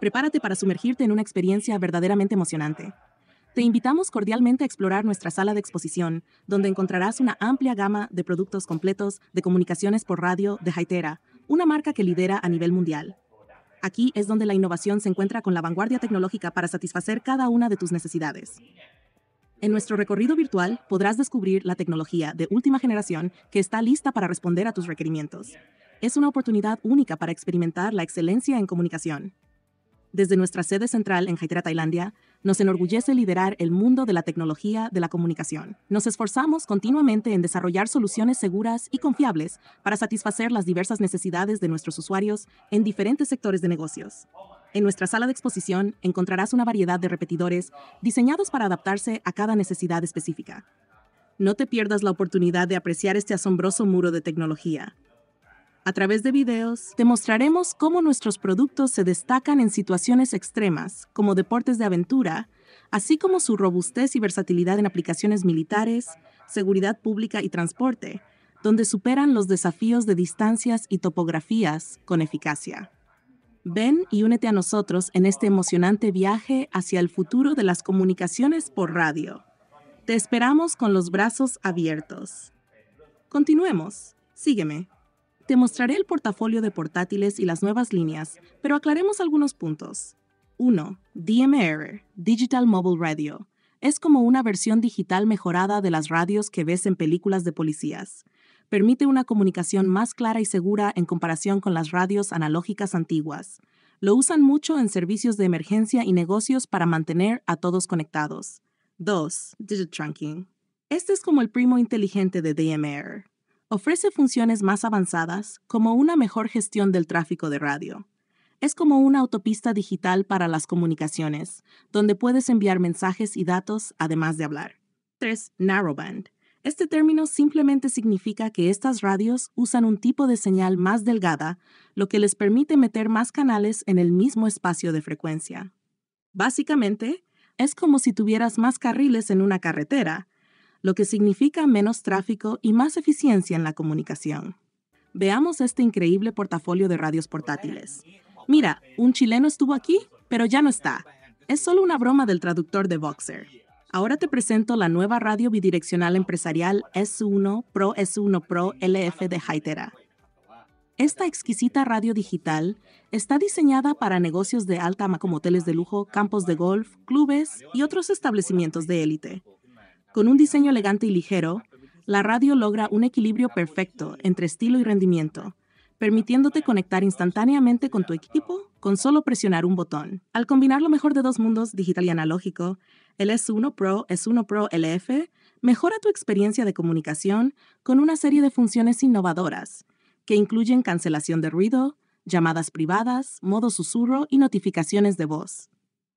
Prepárate para sumergirte en una experiencia verdaderamente emocionante. Te invitamos cordialmente a explorar nuestra sala de exposición, donde encontrarás una amplia gama de productos completos de comunicaciones por radio de Haitera, una marca que lidera a nivel mundial. Aquí es donde la innovación se encuentra con la vanguardia tecnológica para satisfacer cada una de tus necesidades. En nuestro recorrido virtual podrás descubrir la tecnología de última generación que está lista para responder a tus requerimientos. Es una oportunidad única para experimentar la excelencia en comunicación. Desde nuestra sede central en haití, Tailandia, nos enorgullece liderar el mundo de la tecnología de la comunicación. Nos esforzamos continuamente en desarrollar soluciones seguras y confiables para satisfacer las diversas necesidades de nuestros usuarios en diferentes sectores de negocios. En nuestra sala de exposición encontrarás una variedad de repetidores diseñados para adaptarse a cada necesidad específica. No te pierdas la oportunidad de apreciar este asombroso muro de tecnología, a través de videos, te mostraremos cómo nuestros productos se destacan en situaciones extremas, como deportes de aventura, así como su robustez y versatilidad en aplicaciones militares, seguridad pública y transporte, donde superan los desafíos de distancias y topografías con eficacia. Ven y únete a nosotros en este emocionante viaje hacia el futuro de las comunicaciones por radio. Te esperamos con los brazos abiertos. Continuemos. Sígueme. Te mostraré el portafolio de portátiles y las nuevas líneas, pero aclaremos algunos puntos. 1. DMR, Digital Mobile Radio. Es como una versión digital mejorada de las radios que ves en películas de policías. Permite una comunicación más clara y segura en comparación con las radios analógicas antiguas. Lo usan mucho en servicios de emergencia y negocios para mantener a todos conectados. 2. Digitrunking. Este es como el primo inteligente de DMR ofrece funciones más avanzadas como una mejor gestión del tráfico de radio. Es como una autopista digital para las comunicaciones, donde puedes enviar mensajes y datos además de hablar. 3. Narrowband. Este término simplemente significa que estas radios usan un tipo de señal más delgada, lo que les permite meter más canales en el mismo espacio de frecuencia. Básicamente, es como si tuvieras más carriles en una carretera, lo que significa menos tráfico y más eficiencia en la comunicación. Veamos este increíble portafolio de radios portátiles. Mira, un chileno estuvo aquí, pero ya no está. Es solo una broma del traductor de Boxer. Ahora te presento la nueva radio bidireccional empresarial e S1 Pro e S1 Pro LF de Haitera. Esta exquisita radio digital está diseñada para negocios de alta como hoteles de lujo, campos de golf, clubes y otros establecimientos de élite. Con un diseño elegante y ligero, la radio logra un equilibrio perfecto entre estilo y rendimiento, permitiéndote conectar instantáneamente con tu equipo con solo presionar un botón. Al combinar lo mejor de dos mundos, digital y analógico, el S1 Pro, S1 Pro LF, mejora tu experiencia de comunicación con una serie de funciones innovadoras, que incluyen cancelación de ruido, llamadas privadas, modo susurro y notificaciones de voz.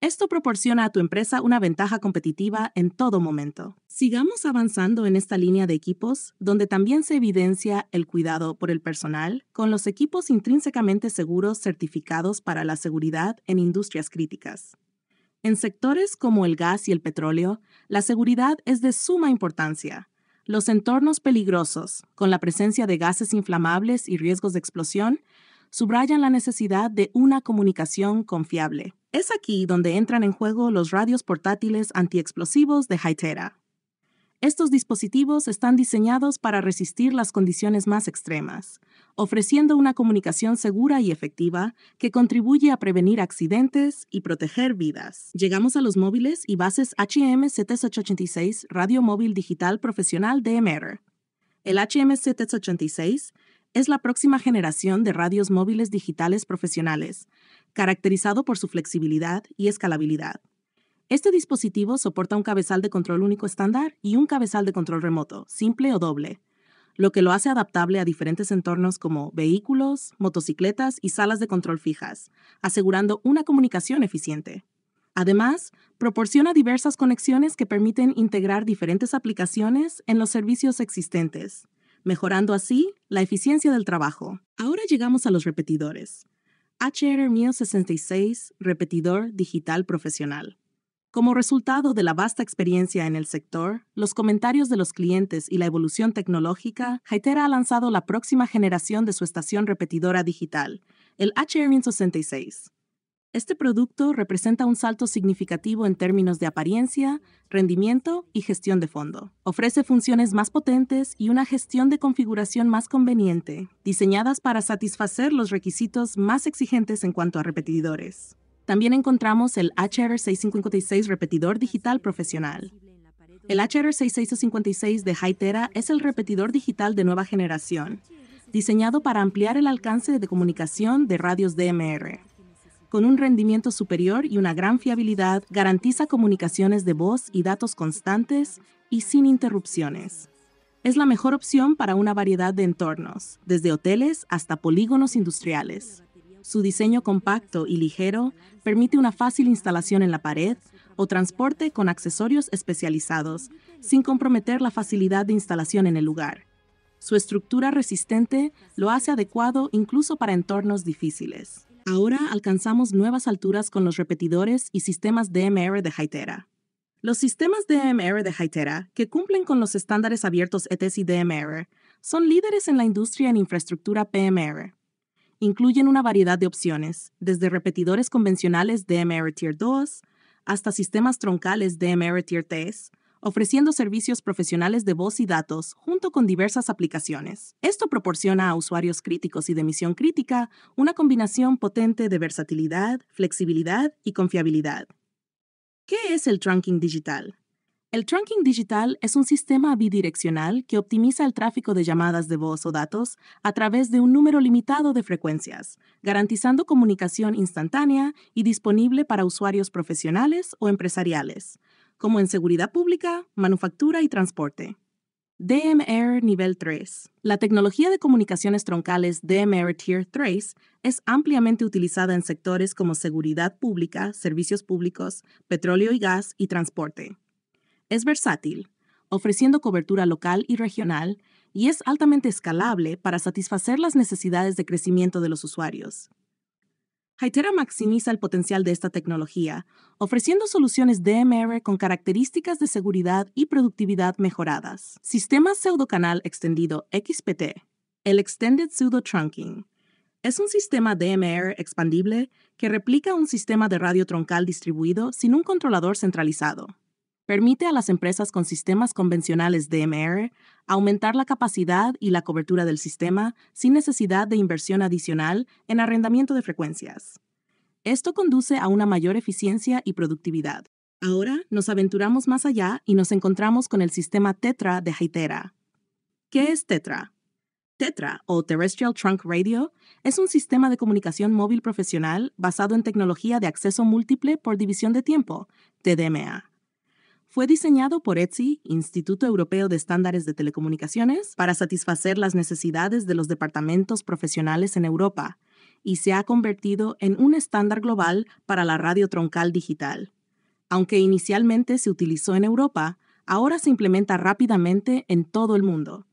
Esto proporciona a tu empresa una ventaja competitiva en todo momento. Sigamos avanzando en esta línea de equipos, donde también se evidencia el cuidado por el personal, con los equipos intrínsecamente seguros certificados para la seguridad en industrias críticas. En sectores como el gas y el petróleo, la seguridad es de suma importancia. Los entornos peligrosos, con la presencia de gases inflamables y riesgos de explosión, subrayan la necesidad de una comunicación confiable. Es aquí donde entran en juego los radios portátiles antiexplosivos de Hytera. Estos dispositivos están diseñados para resistir las condiciones más extremas, ofreciendo una comunicación segura y efectiva que contribuye a prevenir accidentes y proteger vidas. Llegamos a los móviles y bases HM786 Radio Móvil Digital Profesional de DMR. El HM786 es la próxima generación de radios móviles digitales profesionales, caracterizado por su flexibilidad y escalabilidad. Este dispositivo soporta un cabezal de control único estándar y un cabezal de control remoto, simple o doble, lo que lo hace adaptable a diferentes entornos como vehículos, motocicletas y salas de control fijas, asegurando una comunicación eficiente. Además, proporciona diversas conexiones que permiten integrar diferentes aplicaciones en los servicios existentes, mejorando así la eficiencia del trabajo. Ahora llegamos a los repetidores. HR 1066, repetidor digital profesional. Como resultado de la vasta experiencia en el sector, los comentarios de los clientes y la evolución tecnológica, Hytera ha lanzado la próxima generación de su estación repetidora digital, el HR 66. Este producto representa un salto significativo en términos de apariencia, rendimiento y gestión de fondo. Ofrece funciones más potentes y una gestión de configuración más conveniente, diseñadas para satisfacer los requisitos más exigentes en cuanto a repetidores. También encontramos el HR6556 repetidor digital profesional. El HR6656 de Hytera es el repetidor digital de nueva generación, diseñado para ampliar el alcance de comunicación de radios DMR con un rendimiento superior y una gran fiabilidad, garantiza comunicaciones de voz y datos constantes y sin interrupciones. Es la mejor opción para una variedad de entornos, desde hoteles hasta polígonos industriales. Su diseño compacto y ligero permite una fácil instalación en la pared o transporte con accesorios especializados, sin comprometer la facilidad de instalación en el lugar. Su estructura resistente lo hace adecuado incluso para entornos difíciles. Ahora alcanzamos nuevas alturas con los repetidores y sistemas DMR de Hytera. Los sistemas DMR de Hytera, que cumplen con los estándares abiertos ETS y DMR, son líderes en la industria en infraestructura PMR. Incluyen una variedad de opciones, desde repetidores convencionales DMR Tier 2 hasta sistemas troncales DMR Tier 3, ofreciendo servicios profesionales de voz y datos junto con diversas aplicaciones. Esto proporciona a usuarios críticos y de misión crítica una combinación potente de versatilidad, flexibilidad y confiabilidad. ¿Qué es el trunking digital? El trunking digital es un sistema bidireccional que optimiza el tráfico de llamadas de voz o datos a través de un número limitado de frecuencias, garantizando comunicación instantánea y disponible para usuarios profesionales o empresariales, como en seguridad pública, manufactura y transporte. DMR Nivel 3. La tecnología de comunicaciones troncales DMR Tier 3 es ampliamente utilizada en sectores como seguridad pública, servicios públicos, petróleo y gas y transporte. Es versátil, ofreciendo cobertura local y regional, y es altamente escalable para satisfacer las necesidades de crecimiento de los usuarios. Hytera maximiza el potencial de esta tecnología, ofreciendo soluciones DMR con características de seguridad y productividad mejoradas. Sistema pseudocanal extendido XPT, el Extended Pseudo Trunking, es un sistema DMR expandible que replica un sistema de radio troncal distribuido sin un controlador centralizado permite a las empresas con sistemas convencionales DMR aumentar la capacidad y la cobertura del sistema sin necesidad de inversión adicional en arrendamiento de frecuencias. Esto conduce a una mayor eficiencia y productividad. Ahora nos aventuramos más allá y nos encontramos con el sistema Tetra de Hytera. ¿Qué es Tetra? Tetra, o Terrestrial Trunk Radio, es un sistema de comunicación móvil profesional basado en tecnología de acceso múltiple por división de tiempo, TDMA fue diseñado por ETSI, Instituto Europeo de Estándares de Telecomunicaciones, para satisfacer las necesidades de los departamentos profesionales en Europa y se ha convertido en un estándar global para la radio troncal digital. Aunque inicialmente se utilizó en Europa, ahora se implementa rápidamente en todo el mundo.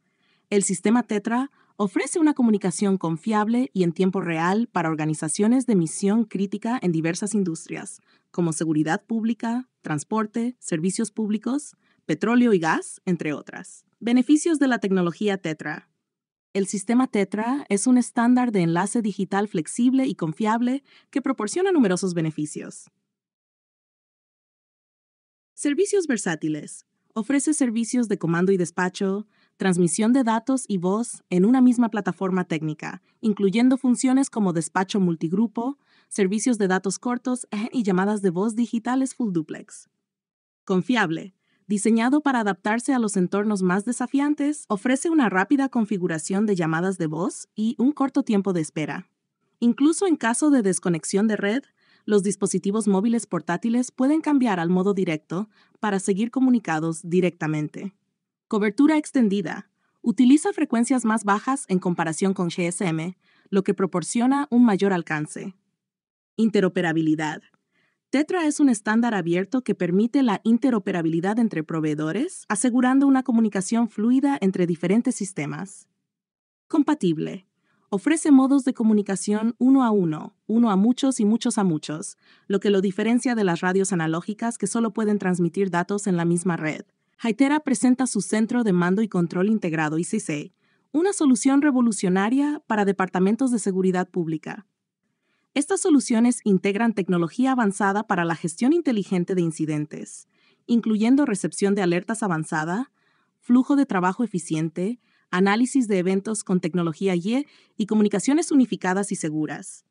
El sistema Tetra ofrece una comunicación confiable y en tiempo real para organizaciones de misión crítica en diversas industrias, como seguridad pública, transporte, servicios públicos, petróleo y gas, entre otras. Beneficios de la tecnología Tetra. El sistema Tetra es un estándar de enlace digital flexible y confiable que proporciona numerosos beneficios. Servicios versátiles. Ofrece servicios de comando y despacho, transmisión de datos y voz en una misma plataforma técnica, incluyendo funciones como despacho multigrupo, servicios de datos cortos eh, y llamadas de voz digitales full duplex. Confiable. Diseñado para adaptarse a los entornos más desafiantes, ofrece una rápida configuración de llamadas de voz y un corto tiempo de espera. Incluso en caso de desconexión de red, los dispositivos móviles portátiles pueden cambiar al modo directo para seguir comunicados directamente. Cobertura extendida. Utiliza frecuencias más bajas en comparación con GSM, lo que proporciona un mayor alcance. Interoperabilidad. Tetra es un estándar abierto que permite la interoperabilidad entre proveedores, asegurando una comunicación fluida entre diferentes sistemas. Compatible. Ofrece modos de comunicación uno a uno, uno a muchos y muchos a muchos, lo que lo diferencia de las radios analógicas que solo pueden transmitir datos en la misma red. Hytera presenta su Centro de Mando y Control Integrado ICC, una solución revolucionaria para departamentos de seguridad pública. Estas soluciones integran tecnología avanzada para la gestión inteligente de incidentes, incluyendo recepción de alertas avanzada, flujo de trabajo eficiente, análisis de eventos con tecnología IE y comunicaciones unificadas y seguras.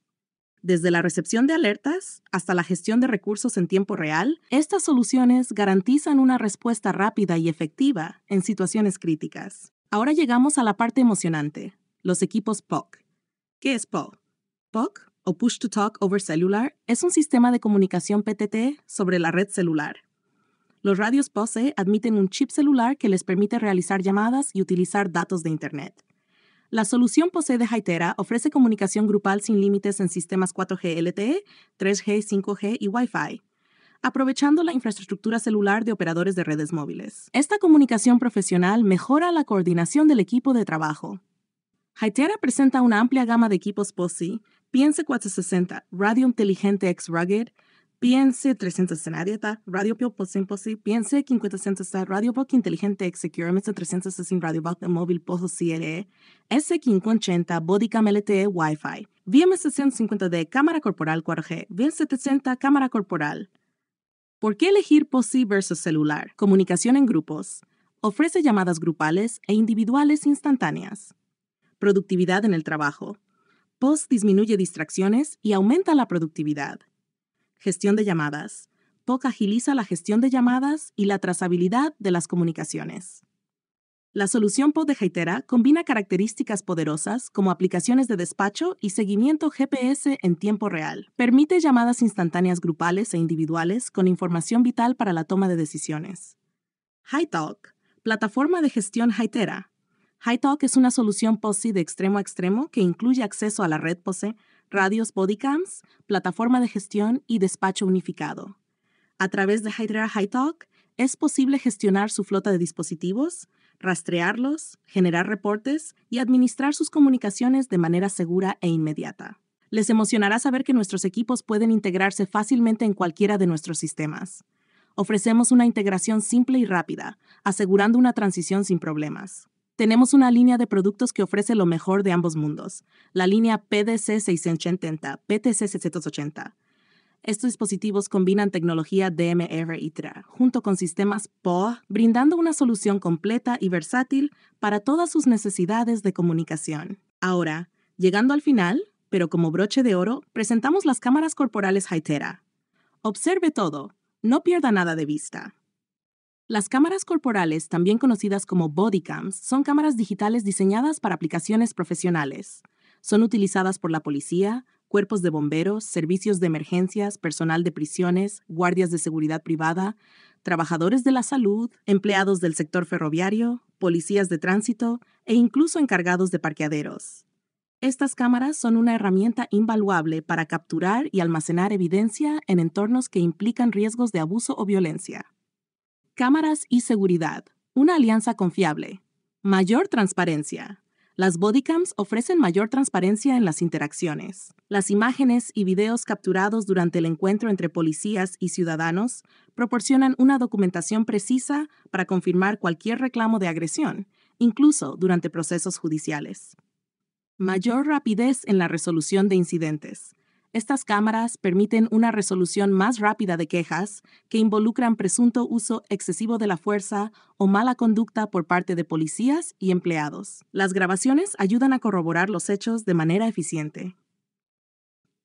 Desde la recepción de alertas hasta la gestión de recursos en tiempo real, estas soluciones garantizan una respuesta rápida y efectiva en situaciones críticas. Ahora llegamos a la parte emocionante, los equipos POC. ¿Qué es POC? POC o Push to Talk over Cellular es un sistema de comunicación PTT sobre la red celular. Los radios POSE admiten un chip celular que les permite realizar llamadas y utilizar datos de Internet. La solución POSE de Hytera ofrece comunicación grupal sin límites en sistemas 4G LTE, 3G, 5G y Wi-Fi aprovechando la infraestructura celular de operadores de redes móviles. Esta comunicación profesional mejora la coordinación del equipo de trabajo. Hytera presenta una amplia gama de equipos POSI Piense 460, Radio Inteligente ex Rugged, Piense Senadieta, Radio pio Simposi, Piense 560, Radio Poco Inteligente ex Secure, MS 360, Radio e. e, de Móvil Poso CLE, S580, Bodycam LTE Wi-Fi, VM650D, Cámara Corporal 4G, vm 70 Cámara Corporal. ¿Por qué elegir POSI versus celular? Comunicación en grupos. Ofrece llamadas grupales e individuales instantáneas. Productividad en el trabajo. POS disminuye distracciones y aumenta la productividad. Gestión de llamadas. POC agiliza la gestión de llamadas y la trazabilidad de las comunicaciones. La solución POD de Heitera combina características poderosas como aplicaciones de despacho y seguimiento GPS en tiempo real. Permite llamadas instantáneas grupales e individuales con información vital para la toma de decisiones. HiTalk, plataforma de gestión Heitera. HiTalk es una solución POSI de extremo a extremo que incluye acceso a la red POSE, radios bodycams, plataforma de gestión y despacho unificado. A través de Hydra HiTalk es posible gestionar su flota de dispositivos, rastrearlos, generar reportes y administrar sus comunicaciones de manera segura e inmediata. Les emocionará saber que nuestros equipos pueden integrarse fácilmente en cualquiera de nuestros sistemas. Ofrecemos una integración simple y rápida, asegurando una transición sin problemas tenemos una línea de productos que ofrece lo mejor de ambos mundos, la línea PDC 680, PTC 680. Estos dispositivos combinan tecnología DMR y junto con sistemas POA, brindando una solución completa y versátil para todas sus necesidades de comunicación. Ahora, llegando al final, pero como broche de oro, presentamos las cámaras corporales Hytera. Observe todo, no pierda nada de vista. Las cámaras corporales, también conocidas como bodycams, son cámaras digitales diseñadas para aplicaciones profesionales. Son utilizadas por la policía, cuerpos de bomberos, servicios de emergencias, personal de prisiones, guardias de seguridad privada, trabajadores de la salud, empleados del sector ferroviario, policías de tránsito e incluso encargados de parqueaderos. Estas cámaras son una herramienta invaluable para capturar y almacenar evidencia en entornos que implican riesgos de abuso o violencia. Cámaras y seguridad. Una alianza confiable. Mayor transparencia. Las bodycams ofrecen mayor transparencia en las interacciones. Las imágenes y videos capturados durante el encuentro entre policías y ciudadanos proporcionan una documentación precisa para confirmar cualquier reclamo de agresión, incluso durante procesos judiciales. Mayor rapidez en la resolución de incidentes. Estas cámaras permiten una resolución más rápida de quejas que involucran presunto uso excesivo de la fuerza o mala conducta por parte de policías y empleados. Las grabaciones ayudan a corroborar los hechos de manera eficiente.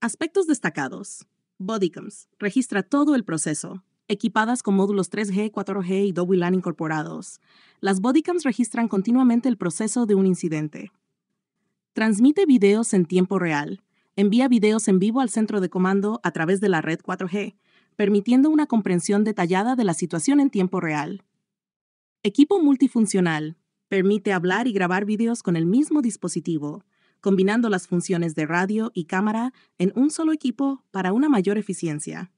Aspectos destacados. Bodycams. Registra todo el proceso, equipadas con módulos 3G, 4G y Double LAN incorporados. Las bodycams registran continuamente el proceso de un incidente. Transmite videos en tiempo real envía videos en vivo al centro de comando a través de la red 4G, permitiendo una comprensión detallada de la situación en tiempo real. Equipo multifuncional permite hablar y grabar videos con el mismo dispositivo, combinando las funciones de radio y cámara en un solo equipo para una mayor eficiencia.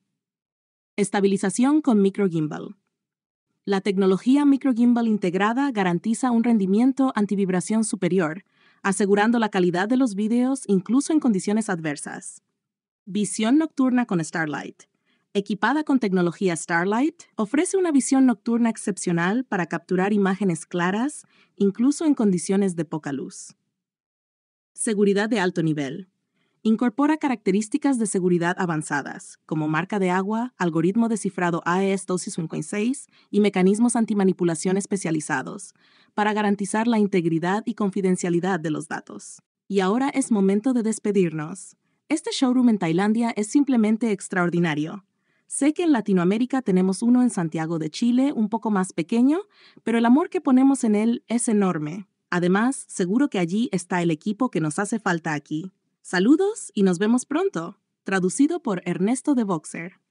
Estabilización con microgimbal. La tecnología microgimbal integrada garantiza un rendimiento antivibración superior, asegurando la calidad de los vídeos incluso en condiciones adversas. Visión nocturna con Starlight. Equipada con tecnología Starlight, ofrece una visión nocturna excepcional para capturar imágenes claras, incluso en condiciones de poca luz. Seguridad de alto nivel. Incorpora características de seguridad avanzadas, como marca de agua, algoritmo de cifrado AES 256 y mecanismos antimanipulación especializados, para garantizar la integridad y confidencialidad de los datos. Y ahora es momento de despedirnos. Este showroom en Tailandia es simplemente extraordinario. Sé que en Latinoamérica tenemos uno en Santiago de Chile, un poco más pequeño, pero el amor que ponemos en él es enorme. Además, seguro que allí está el equipo que nos hace falta aquí. Saludos y nos vemos pronto. Traducido por Ernesto de Boxer.